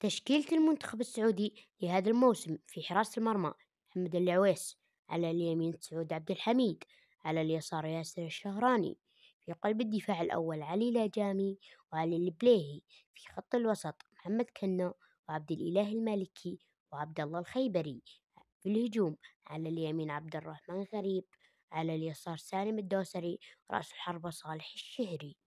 تشكيلة المنتخب السعودي لهذا الموسم في حراسة المرمى محمد العويس على اليمين سعود عبد الحميد على اليسار ياسر الشهراني في قلب الدفاع الأول علي لاجامي وعلي البليهي في خط الوسط محمد كنا وعبد الإله المالكي وعبد الله الخيبري في الهجوم على اليمين عبد الرحمن غريب على اليسار سالم الدوسري رأس الحربة صالح الشهري